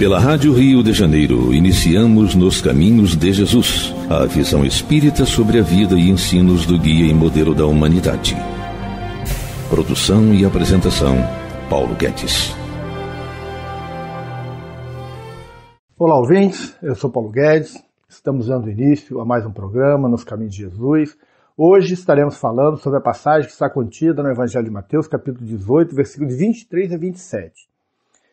Pela Rádio Rio de Janeiro, iniciamos Nos Caminhos de Jesus, a visão espírita sobre a vida e ensinos do guia e modelo da humanidade. Produção e apresentação, Paulo Guedes. Olá, ouvintes. Eu sou Paulo Guedes. Estamos dando início a mais um programa Nos Caminhos de Jesus. Hoje estaremos falando sobre a passagem que está contida no Evangelho de Mateus, capítulo 18, versículos 23 a 27,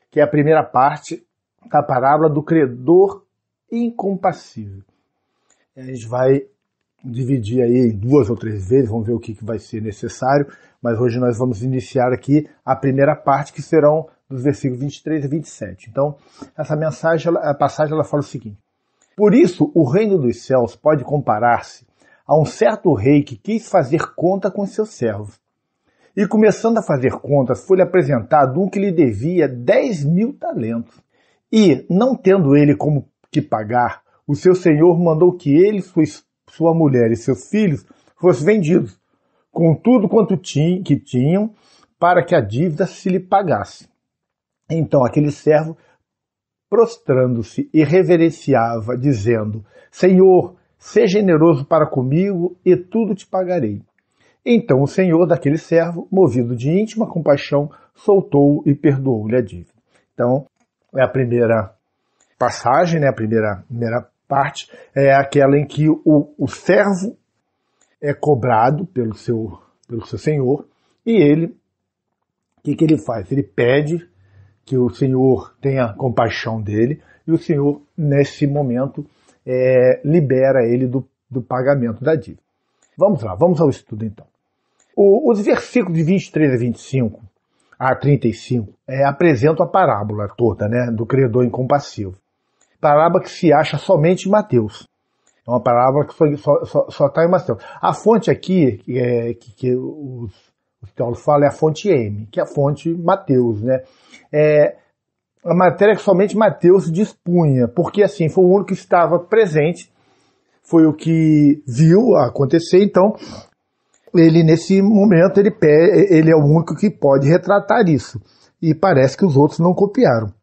que é a primeira parte a parábola do credor incompassível. A gente vai dividir aí duas ou três vezes, vamos ver o que, que vai ser necessário, mas hoje nós vamos iniciar aqui a primeira parte, que serão dos versículos 23 e 27. Então, essa mensagem, a passagem, ela fala o seguinte: Por isso, o reino dos céus pode comparar-se a um certo rei que quis fazer conta com seus servos. E começando a fazer contas, foi-lhe apresentado um que lhe devia 10 mil talentos. E, não tendo ele como que pagar, o seu senhor mandou que ele, sua, sua mulher e seus filhos fossem vendidos, com tudo quanto tinha, que tinham, para que a dívida se lhe pagasse. Então aquele servo, prostrando-se e reverenciava, dizendo: Senhor, seja generoso para comigo e tudo te pagarei. Então o senhor daquele servo, movido de íntima compaixão, soltou-o e perdoou-lhe a dívida. Então, é a primeira passagem, né, a primeira, primeira parte, é aquela em que o, o servo é cobrado pelo seu, pelo seu senhor e ele, o que, que ele faz? Ele pede que o senhor tenha compaixão dele e o senhor, nesse momento, é, libera ele do, do pagamento da dívida. Vamos lá, vamos ao estudo então. O, os versículos de 23 a 25 ah, a 35, é, apresenta a parábola toda né, do credor incompassivo. Parábola que se acha somente em Mateus. É uma parábola que só está em Mateus. A fonte aqui, é, que, que os, os teólogos falam, é a fonte M, que é a fonte Mateus. Né? É a matéria que somente Mateus dispunha, porque assim, foi o único que estava presente, foi o que viu acontecer, então ele nesse momento ele, ele é o único que pode retratar isso. E parece que os outros não copiaram.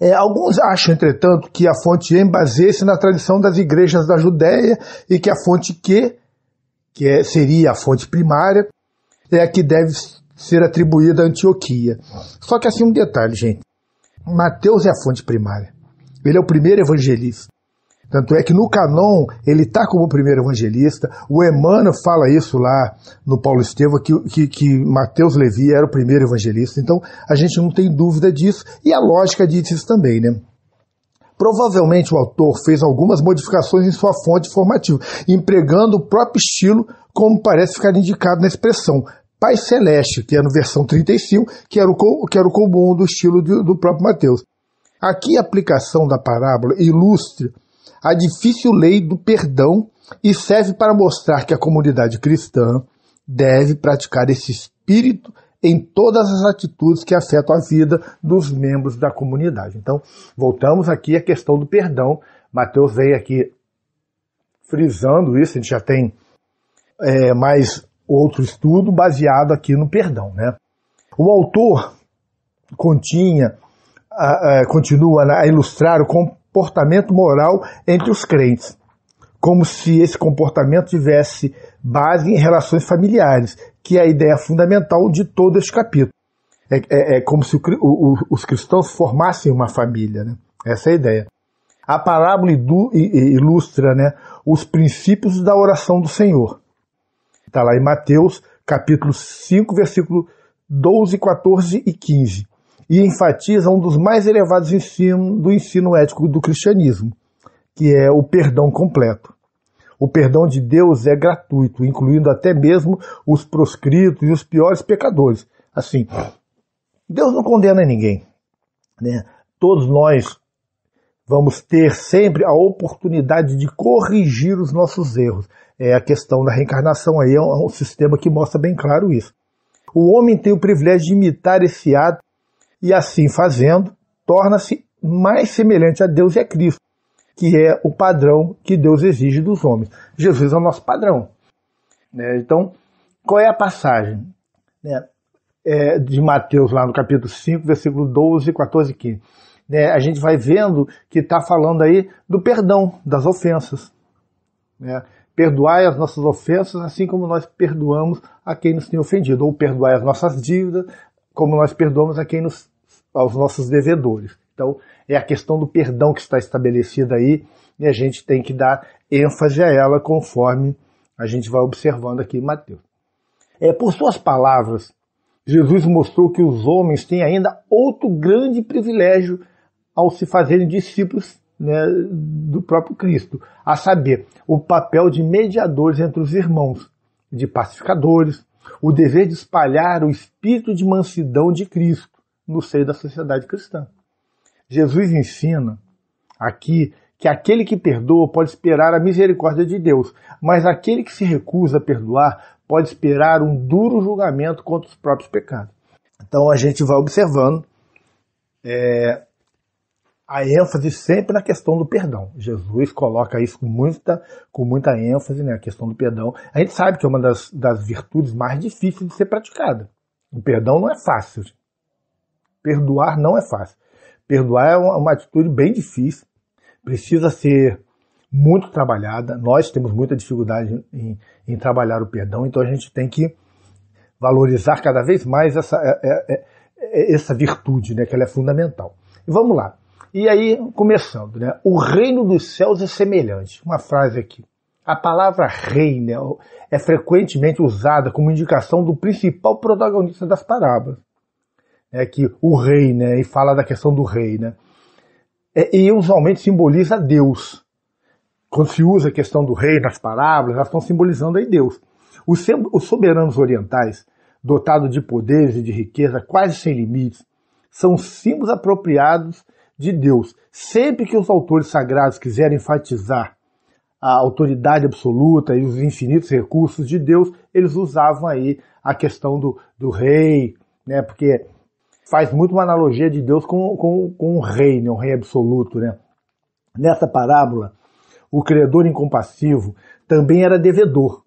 É, alguns acham, entretanto, que a fonte M baseia-se na tradição das igrejas da Judéia e que a fonte Q, que é, seria a fonte primária, é a que deve ser atribuída a Antioquia. Só que assim um detalhe, gente. Mateus é a fonte primária. Ele é o primeiro evangelista. Tanto é que no canon ele está como o primeiro evangelista. O Emmanuel fala isso lá no Paulo Estevão, que, que, que Mateus Levi era o primeiro evangelista. Então a gente não tem dúvida disso. E a lógica diz isso também, né? Provavelmente o autor fez algumas modificações em sua fonte formativa, empregando o próprio estilo, como parece ficar indicado na expressão. Pai Celeste, que é no versão 35, que era o, que era o comum do estilo do, do próprio Mateus. Aqui a aplicação da parábola ilustre a difícil lei do perdão e serve para mostrar que a comunidade cristã deve praticar esse espírito em todas as atitudes que afetam a vida dos membros da comunidade. Então, voltamos aqui à questão do perdão. Mateus vem aqui frisando isso, a gente já tem é, mais outro estudo baseado aqui no perdão. Né? O autor continha, a, a, é, continua né, a ilustrar o, comportamento moral entre os crentes, como se esse comportamento tivesse base em relações familiares, que é a ideia fundamental de todo esse capítulo. É, é, é como se o, o, os cristãos formassem uma família, né? essa é a ideia. A parábola ilustra né, os princípios da oração do Senhor. Está lá em Mateus, capítulo 5, versículo 12, 14 e 15 e enfatiza um dos mais elevados ensinos do ensino ético do cristianismo, que é o perdão completo. O perdão de Deus é gratuito, incluindo até mesmo os proscritos e os piores pecadores. Assim, Deus não condena ninguém. Né? Todos nós vamos ter sempre a oportunidade de corrigir os nossos erros. É a questão da reencarnação aí é um é sistema que mostra bem claro isso. O homem tem o privilégio de imitar esse ato e assim fazendo, torna-se mais semelhante a Deus e a Cristo, que é o padrão que Deus exige dos homens. Jesus é o nosso padrão. Né? Então, qual é a passagem né? é, de Mateus, lá no capítulo 5, versículo 12, 14 e 15? Né? A gente vai vendo que está falando aí do perdão das ofensas. Perdoai as nossas ofensas, assim como nós perdoamos a quem nos tem ofendido, ou perdoai as nossas dívidas, como nós perdoamos a quem nos aos nossos devedores. Então, é a questão do perdão que está estabelecida aí e a gente tem que dar ênfase a ela conforme a gente vai observando aqui em Mateus. É, por suas palavras, Jesus mostrou que os homens têm ainda outro grande privilégio ao se fazerem discípulos né, do próprio Cristo, a saber, o papel de mediadores entre os irmãos, de pacificadores, o dever de espalhar o espírito de mansidão de Cristo, no seio da sociedade cristã. Jesus ensina aqui que aquele que perdoa pode esperar a misericórdia de Deus, mas aquele que se recusa a perdoar pode esperar um duro julgamento contra os próprios pecados. Então a gente vai observando é, a ênfase sempre na questão do perdão. Jesus coloca isso com muita, com muita ênfase, né, a questão do perdão. A gente sabe que é uma das, das virtudes mais difíceis de ser praticada. O perdão não é fácil. Perdoar não é fácil. Perdoar é uma, atitude bem difícil, precisa ser muito trabalhada. Nós temos muita dificuldade em, em trabalhar o perdão, então a gente tem que valorizar cada vez mais essa, é é, é, é, essa virtude, né, que ela é fundamental. E vamos lá. E aí, começando, né? O reino dos céus é semelhante. Uma frase aqui. A palavra rei né, é frequentemente usada como indicação do principal protagonista das parábolas né, que o rei, né, e fala da questão do rei, né. É, e usualmente simboliza Deus. Quando se usa a questão do rei nas parábolas, elas estão simbolizando aí Deus. Os, os soberanos orientais, dotados de poderes e de riqueza quase sem limites, são símbolos apropriados de Deus. Sempre que os autores sagrados quiserem enfatizar a autoridade absoluta e os infinitos recursos de Deus, eles usavam aí a questão do, do rei, né? porque faz muito uma analogia de Deus com, com, com um rei, né? um rei absoluto. Né? Nessa parábola, o credor incompassivo também era devedor,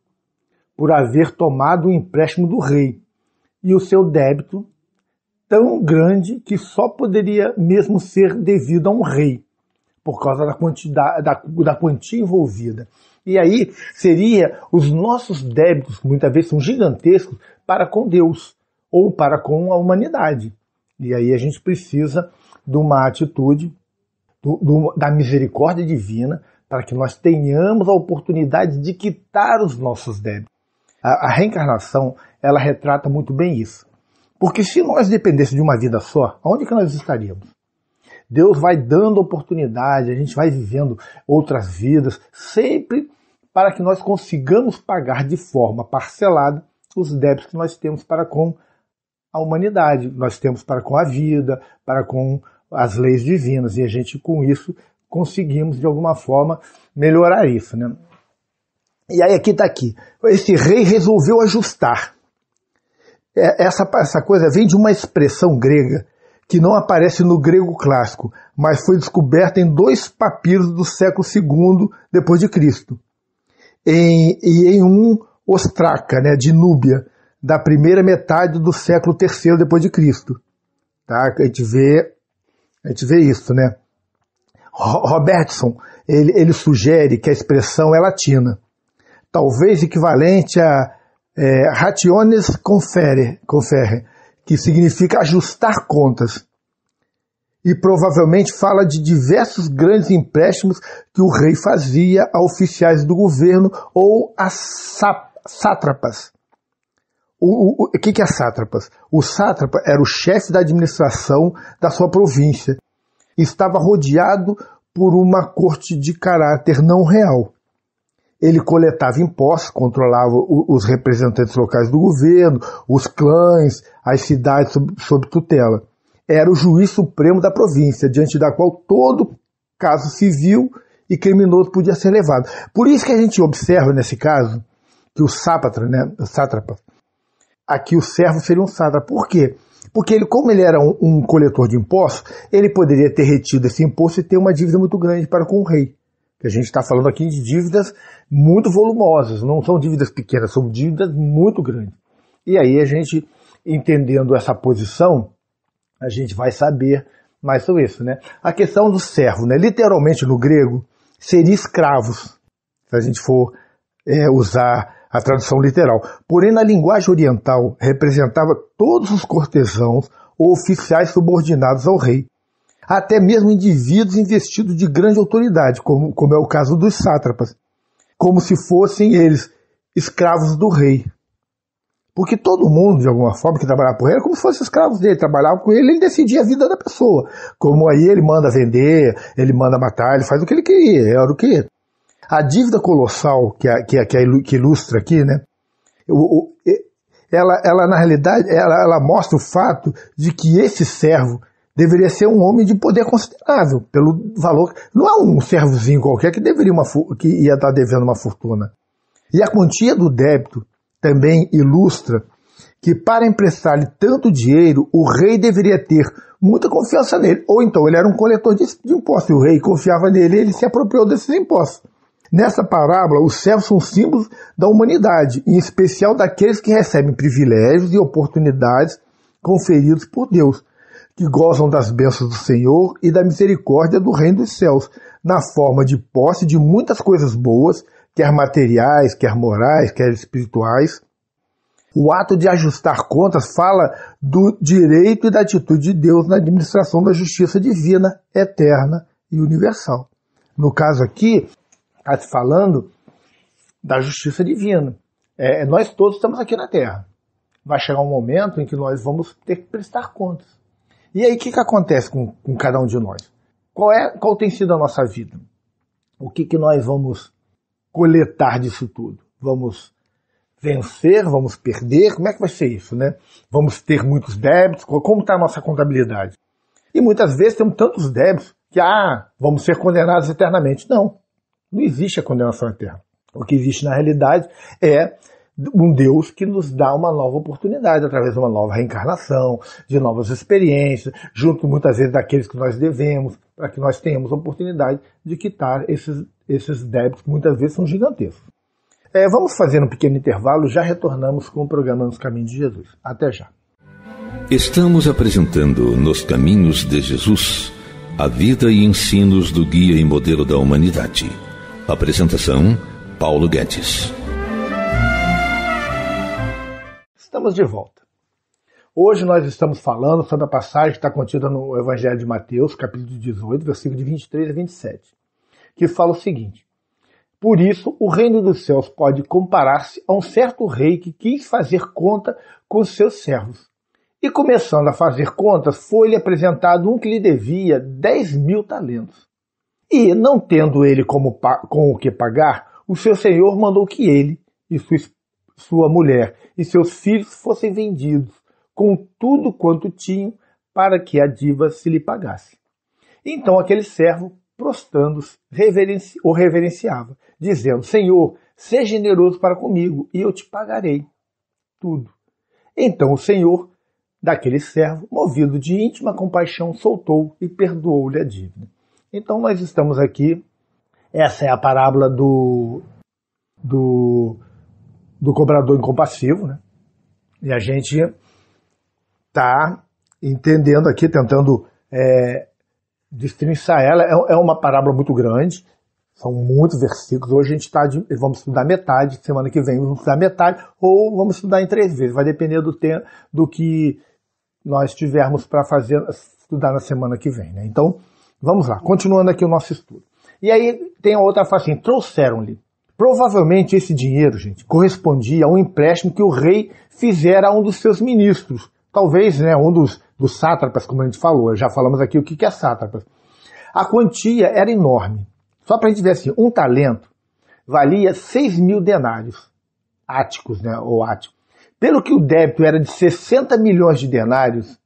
por haver tomado o empréstimo do rei, e o seu débito tão grande que só poderia mesmo ser devido a um rei, por causa da, quantidade, da, da quantia envolvida. E aí seria os nossos débitos, muitas vezes são gigantescos, para com Deus ou para com a humanidade. E aí a gente precisa de uma atitude do, do, da misericórdia divina para que nós tenhamos a oportunidade de quitar os nossos débitos. A, a reencarnação ela retrata muito bem isso. Porque se nós dependêssemos de uma vida só, onde que nós estaríamos? Deus vai dando oportunidade, a gente vai vivendo outras vidas, sempre para que nós consigamos pagar de forma parcelada os débitos que nós temos para com a humanidade. Nós temos para com a vida, para com as leis divinas, e a gente com isso conseguimos de alguma forma melhorar isso, né? E aí aqui está aqui. Esse rei resolveu ajustar. É, essa, essa coisa vem de uma expressão grega que não aparece no grego clássico, mas foi descoberta em dois papiros do século II depois de Cristo, em, e em um ostraca, né, de Núbia, da primeira metade do século III depois de Cristo. Tá? A gente vê, a gente vê isso, né? Robertson, ele, ele sugere que a expressão é latina, talvez equivalente a é, rationes confere, confere, que significa ajustar contas. E provavelmente fala de diversos grandes empréstimos que o rei fazia a oficiais do governo ou a sátrapas o, o, o que, que é sátrapas? O sátrapa era o chefe da administração da sua província. Estava rodeado por uma corte de caráter não real. Ele coletava impostos, controlava os representantes locais do governo, os clãs, as cidades sob, sob tutela. Era o juiz supremo da província, diante da qual todo caso civil e criminoso podia ser levado. Por isso que a gente observa nesse caso que o sápatra, né, o sátrapa, aqui o servo seria um sátrapa. Por quê? Porque ele, como ele era um, um, coletor de impostos, ele poderia ter retido esse imposto e ter uma dívida muito grande para com o rei. Que a gente está falando aqui de dívidas muito volumosas, não são dívidas pequenas, são dívidas muito grandes. E aí a gente, entendendo essa posição, a gente vai saber mais sobre isso, né? A questão do servo, né? Literalmente no grego seria escravos, se a gente for é, usar a tradução literal. Porém, na linguagem oriental, representava todos os cortesãos ou oficiais subordinados ao rei, até mesmo indivíduos investidos de grande autoridade, como, como é o caso dos sátrapas, como se fossem eles escravos do rei. Porque todo mundo, de alguma forma, que trabalhava com ele, era como se fosse escravos dele, trabalhava com ele, ele decidia a vida da pessoa. Como aí ele manda vender, ele manda matar, ele faz o que ele queria, era o que a dívida colossal que, a, que, a, que, ilustra aqui, né? O, o, ela, ela, na realidade, ela, ela mostra o fato de que esse servo deveria ser um homem de poder considerável, pelo valor. Não é um servozinho qualquer que deveria uma, que ia estar devendo uma fortuna. E a quantia do débito também ilustra que para emprestar-lhe tanto dinheiro, o rei deveria ter muita confiança nele. Ou então ele era um coletor de, de impostos, e o rei confiava nele e ele se apropriou desses impostos. Nessa parábola, os céus são símbolos da humanidade, em especial daqueles que recebem privilégios e oportunidades conferidos por Deus, que gozam das bênçãos do Senhor e da misericórdia do Reino dos Céus, na forma de posse de muitas coisas boas, quer materiais, quer morais, quer espirituais. O ato de ajustar contas fala do direito e da atitude de Deus na administração da justiça divina, eterna e universal. No caso aqui, está se falando da justiça divina. É, é, nós todos estamos aqui na Terra. Vai chegar um momento em que nós vamos ter que prestar contas. E aí, o que, que acontece com, com cada um de nós? Qual, é, qual tem sido a nossa vida? O que, que nós vamos coletar disso tudo? Vamos vencer? Vamos perder? Como é que vai ser isso, né? Vamos ter muitos débitos? Como está a nossa contabilidade? E muitas vezes temos tantos débitos que, ah, vamos ser condenados eternamente. Não. Não existe a condenação eterna. O que existe na realidade é um Deus que nos dá uma nova oportunidade através de uma nova reencarnação, de novas experiências, junto muitas vezes daqueles que nós devemos, para que nós tenhamos a oportunidade de quitar esses, esses débitos que muitas vezes são gigantescos. É, vamos fazer um pequeno intervalo, já retornamos com o programa Nos Caminhos de Jesus. Até já. Estamos apresentando Nos Caminhos de Jesus a vida e ensinos do guia e modelo da humanidade Apresentação: Paulo Guedes. Estamos de volta. Hoje nós estamos falando sobre a passagem que está contida no Evangelho de Mateus, capítulo 18, versículo de 23 a 27, que fala o seguinte: por isso, o reino dos céus pode comparar-se a um certo rei que quis fazer conta com seus servos. E começando a fazer contas, foi-lhe apresentado um que lhe devia dez mil talentos. E, não tendo ele como, com o que pagar, o seu senhor mandou que ele e sua, sua mulher e seus filhos fossem vendidos com tudo quanto tinham para que a diva se lhe pagasse. Então aquele servo, prostrando-se, reverenci o reverenciava, dizendo: Senhor, seja generoso para comigo e eu te pagarei tudo. Então o Senhor daquele servo, movido de íntima compaixão, soltou e perdoou-lhe a dívida. Então nós estamos aqui. Essa é a parábola do do, do cobrador incompassivo, né? E a gente está entendendo aqui, tentando é, ela. É, é, uma parábola muito grande, são muitos versículos. Hoje a gente está vamos estudar metade, semana que vem vamos estudar metade, ou vamos estudar em três vezes. Vai depender do tempo, do que nós tivermos para fazer estudar na semana que vem, né? Então Vamos lá, continuando aqui o nosso estudo. E aí tem a outra faixa assim, trouxeram-lhe. Provavelmente esse dinheiro, gente, correspondia a um empréstimo que o rei fizera a um dos seus ministros. Talvez, né, um dos, dos sátrapas, como a gente falou. Já falamos aqui o que, que é sátrapas. A quantia era enorme. Só para a gente ver assim, um talento valia 6 mil denários. Áticos, né, ou ático. Pelo que o débito era de 60 milhões de denários,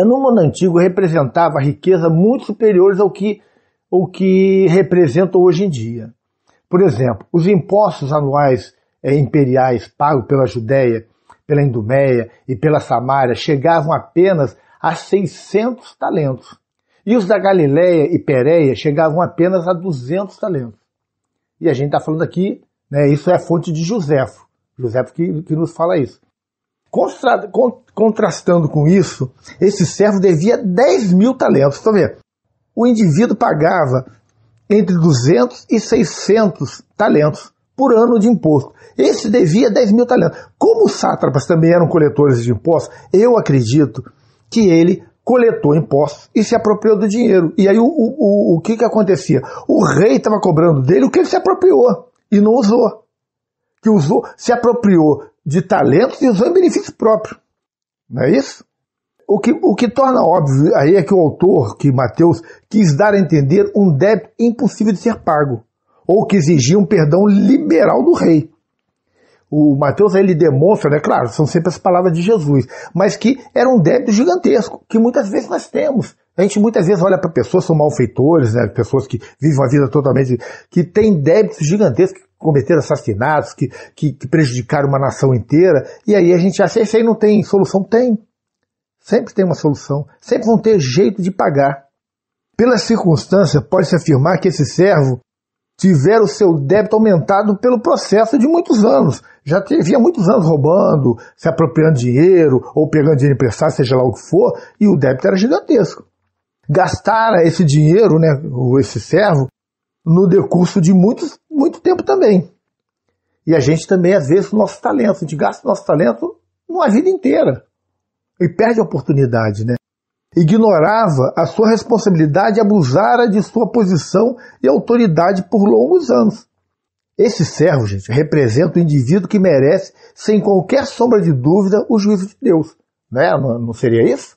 é no mundo antigo representava riqueza muito superiores ao que, o que representa hoje em dia. Por exemplo, os impostos anuais é, imperiais pagos pela Judéia, pela Induméia e pela Samária chegavam apenas a 600 talentos. E os da Galiléia e Pérea chegavam apenas a 200 talentos. E a gente está falando aqui, né, isso é fonte de Joséfo, Joséfo que, que nos fala isso. Contra, contrastando com isso, esse servo devia 10 mil talentos. Então, vê, o indivíduo pagava entre 200 e 600 talentos por ano de imposto. Esse devia 10 mil talentos. Como os sátrapas também eram coletores de impostos, eu acredito que ele coletou impostos e se apropriou do dinheiro. E aí o, o, o, o que, que acontecia? O rei estava cobrando dele o que ele se apropriou e não usou. Que usou, se apropriou de talentos e em benefício próprio. Não é isso? O que, o que torna óbvio aí é que o autor, que Mateus, quis dar a entender um débito impossível de ser pago, ou que exigia um perdão liberal do rei. O Mateus aí ele demonstra, né, claro, são sempre as palavras de Jesus, mas que era um débito gigantesco, que muitas vezes nós temos. A gente muitas vezes olha para pessoas que são malfeitores, né, pessoas que vivem uma vida totalmente. que têm débitos gigantescos, cometeram assassinatos, que, que, que prejudicaram uma nação inteira, e aí a gente acha, isso aí não tem solução? Tem. Sempre tem uma solução. Sempre vão ter jeito de pagar. Pela circunstância, pode-se afirmar que esse servo tivera o seu débito aumentado pelo processo de muitos anos. Já havia muitos anos roubando, se apropriando de dinheiro ou pegando dinheiro emprestado, seja lá o que for, e o débito era gigantesco. Gastara esse dinheiro, né, esse servo, no decurso de muitos, muito tempo também. E a gente também, às vezes, o nosso talento, a gente gasta o nosso talento numa vida inteira e perde a oportunidade, né? Ignorava a sua responsabilidade e abusara de sua posição e autoridade por longos anos. Esse servo, gente, representa o indivíduo que merece, sem qualquer sombra de dúvida, o juízo de Deus. Né? Não, não seria isso?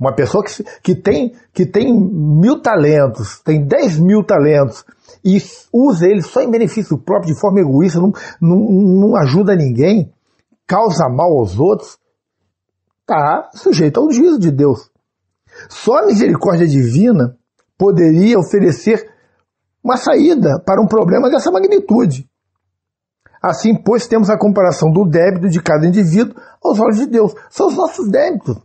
Uma pessoa que, que, tem, que tem mil talentos, tem dez mil talentos, e usa eles só em benefício próprio, de forma egoísta, não, não, não ajuda ninguém, causa mal aos outros, está sujeito ao juízo de Deus. Só a misericórdia divina poderia oferecer uma saída para um problema dessa magnitude. Assim, pois, temos a comparação do débito de cada indivíduo aos olhos de Deus. São os nossos débitos.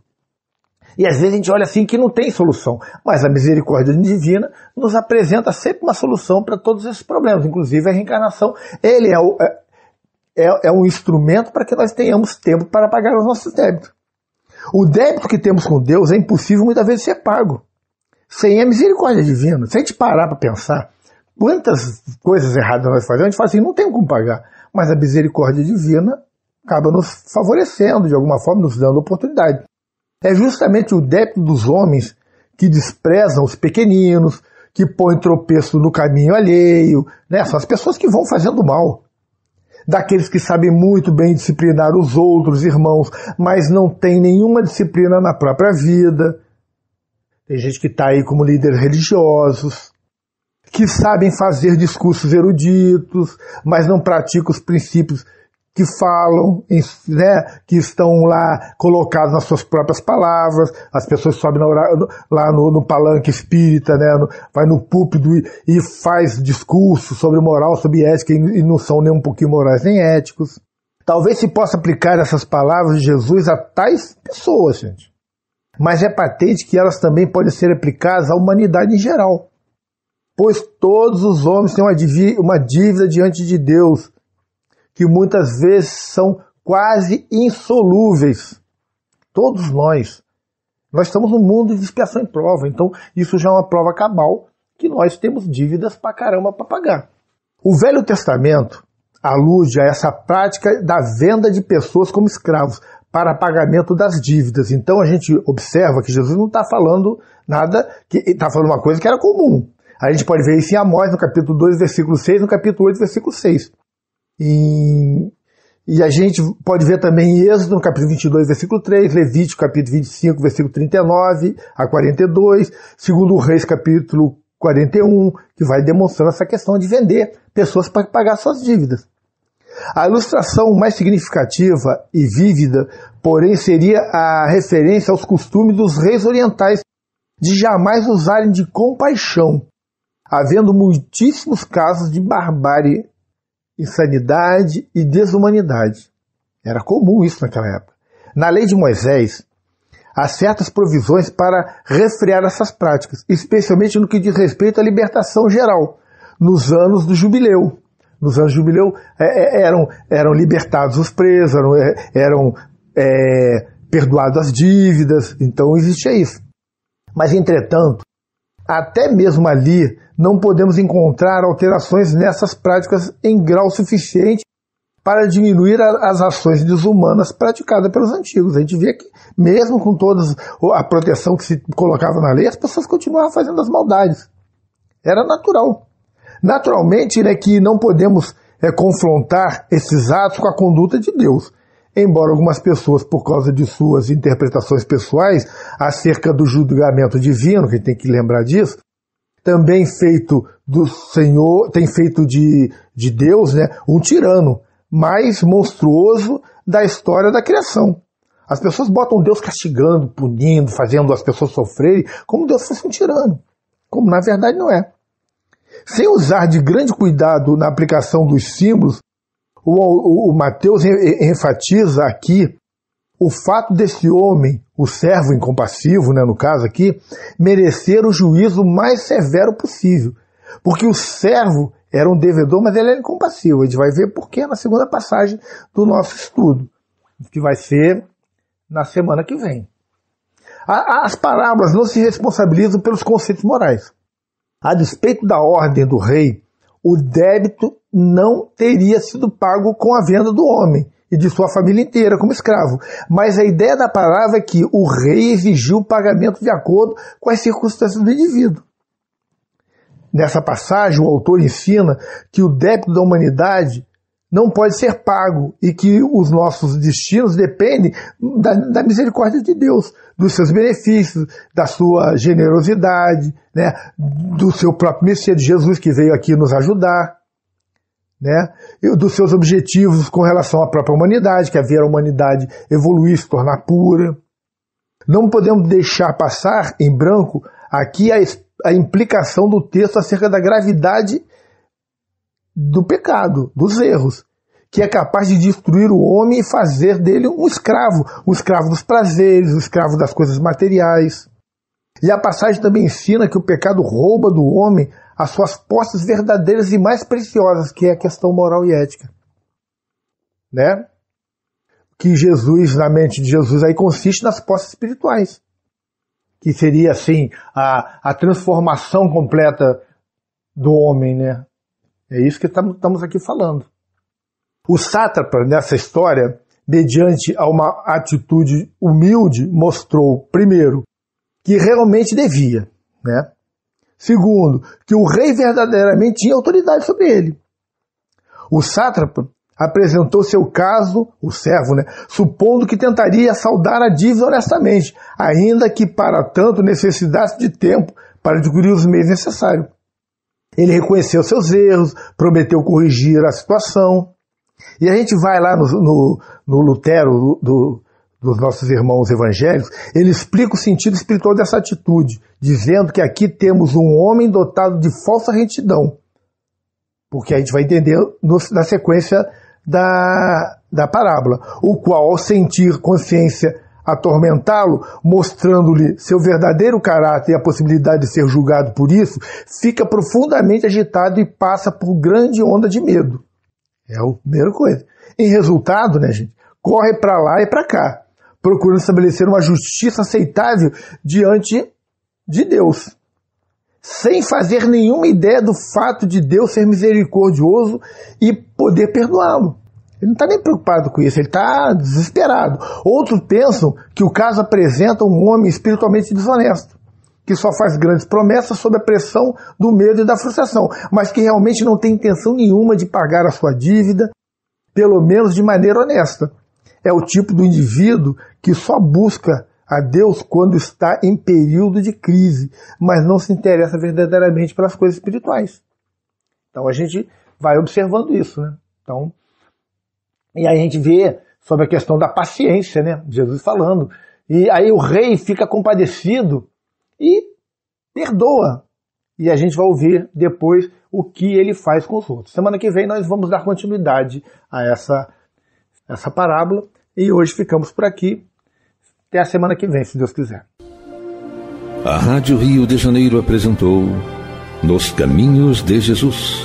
E às vezes a gente olha assim que não tem solução, mas a misericórdia divina nos apresenta sempre uma solução para todos esses problemas, inclusive a reencarnação. Ele é, o, é, é, é um instrumento para que nós tenhamos tempo para pagar os nossos débitos. O débito que temos com Deus é impossível muitas vezes ser pago. Sem a misericórdia divina, se a gente parar para pensar quantas coisas erradas nós fazemos, a gente fala assim, não tem como pagar. Mas a misericórdia divina acaba nos favorecendo, de alguma forma, nos dando oportunidade é justamente o débito dos homens que desprezam os pequeninos, que põem tropeço no caminho alheio, né? São as pessoas que vão fazendo mal. Daqueles que sabem muito bem disciplinar os outros irmãos, mas não têm nenhuma disciplina na própria vida. Tem gente que está aí como líderes religiosos, que sabem fazer discursos eruditos, mas não pratica os princípios que falam, né, que estão lá colocados nas suas próprias palavras, as pessoas sobem lá no, no palanque espírita, né, no, vai no púlpito e, e, faz discurso sobre moral, sobre ética, e, e não são nem um pouquinho morais nem éticos. Talvez se possa aplicar essas palavras de Jesus a tais pessoas, gente. Mas é patente que elas também podem ser aplicadas à humanidade em geral. Pois todos os homens têm uma dívida diante de Deus, que muitas vezes são quase insolúveis. Todos nós. Nós estamos num mundo de expiação e prova, então isso já é uma prova cabal que nós temos dívidas pra caramba para pagar. O Velho Testamento alude a essa prática da venda de pessoas como escravos para pagamento das dívidas. Então a gente observa que Jesus não está falando nada, que está falando uma coisa que era comum. A gente pode ver isso em Amós, no capítulo 2, versículo 6, no capítulo 8, versículo 6 e a gente pode ver também em Êxodo, no capítulo 22, versículo 3, Levítico, capítulo 25, versículo 39 a 42, segundo Reis, capítulo 41, que vai demonstrando essa questão de vender pessoas para pagar suas dívidas. A ilustração mais significativa e vívida, porém, seria a referência aos costumes dos reis orientais de jamais usarem de compaixão, havendo muitíssimos casos de barbárie insanidade e desumanidade. Era comum isso naquela época. Na lei de Moisés, há certas provisões para refrear essas práticas, especialmente no que diz respeito à libertação geral, nos anos do jubileu. Nos anos do jubileu é, é, eram, eram libertados os presos, eram, é, eram é, perdoadas as dívidas, então existia isso. Mas, entretanto, até mesmo ali, não podemos encontrar alterações nessas práticas em grau suficiente para diminuir as ações desumanas praticadas pelos antigos. A gente vê que, mesmo com toda a proteção que se colocava na lei, as pessoas continuavam fazendo as maldades. Era natural. Naturalmente, é né, que não podemos é, confrontar esses atos com a conduta de Deus embora algumas pessoas, por causa de suas interpretações pessoais acerca do julgamento divino, que tem que lembrar disso, também feito do Senhor, tem feito de, de Deus, né, um tirano mais monstruoso da história da criação. As pessoas botam Deus castigando, punindo, fazendo as pessoas sofrerem, como Deus fosse um tirano, como na verdade não é. Sem usar de grande cuidado na aplicação dos símbolos o, o, o Mateus enfatiza aqui o fato desse homem, o servo incompassivo, né, no caso aqui, merecer o juízo mais severo possível. Porque o servo era um devedor, mas ele era incompassivo. A gente vai ver porquê na segunda passagem do nosso estudo, que vai ser na semana que vem. As parábolas não se responsabilizam pelos conceitos morais. A despeito da ordem do rei o débito não teria sido pago com a venda do homem e de sua família inteira como escravo. Mas a ideia da palavra é que o rei exigiu o pagamento de acordo com as circunstâncias do indivíduo. Nessa passagem, o autor ensina que o débito da humanidade não pode ser pago e que os nossos destinos dependem da, da, misericórdia de Deus, dos seus benefícios, da sua generosidade, né, do seu próprio Messias, de Jesus que veio aqui nos ajudar, né, dos seus objetivos com relação à própria humanidade, que é ver a humanidade evoluir, se tornar pura. Não podemos deixar passar em branco aqui a, a implicação do texto acerca da gravidade do pecado, dos erros, que é capaz de destruir o homem e fazer dele um escravo, um escravo dos prazeres, um escravo das coisas materiais. E a passagem também ensina que o pecado rouba do homem as suas posses verdadeiras e mais preciosas, que é a questão moral e ética. Né? Que Jesus, na mente de Jesus, aí consiste nas posses espirituais. Que seria, assim, a, a transformação completa do homem, né? É isso que estamos aqui falando. O sátrapa, nessa história, mediante a uma atitude humilde, mostrou, primeiro, que realmente devia, né? Segundo, que o rei verdadeiramente tinha autoridade sobre ele. O sátrapa apresentou seu caso, o servo, né, supondo que tentaria saldar a dívida honestamente, ainda que para tanto necessitasse de tempo para adquirir os meios necessários. Ele reconheceu seus erros, prometeu corrigir a situação. E a gente vai lá no, no, no Lutero do, dos nossos irmãos evangélicos, ele explica o sentido espiritual dessa atitude, dizendo que aqui temos um homem dotado de falsa retidão. Porque a gente vai entender no, na sequência da, da parábola, o qual, ao sentir consciência atormentá-lo, mostrando-lhe seu verdadeiro caráter e a possibilidade de ser julgado por isso, fica profundamente agitado e passa por grande onda de medo. É a primeira coisa. Em resultado, né, gente, corre para lá e para cá, procurando estabelecer uma justiça aceitável diante de Deus, sem fazer nenhuma ideia do fato de Deus ser misericordioso e poder perdoá-lo. Ele não está nem preocupado com isso, ele está desesperado. Outros pensam que o caso apresenta um homem espiritualmente desonesto, que só faz grandes promessas sob a pressão do medo e da frustração, mas que realmente não tem intenção nenhuma de pagar a sua dívida, pelo menos de maneira honesta. É o tipo do indivíduo que só busca a Deus quando está em período de crise, mas não se interessa verdadeiramente pelas coisas espirituais. Então a gente vai observando isso, né? Então, e aí a gente vê sobre a questão da paciência, né? Jesus falando. E aí o rei fica compadecido e perdoa. E a gente vai ouvir depois o que ele faz com os outros. Semana que vem nós vamos dar continuidade a essa, essa parábola. E hoje ficamos por aqui. Até a semana que vem, se Deus quiser. A Rádio Rio de Janeiro apresentou Nos Caminhos de Jesus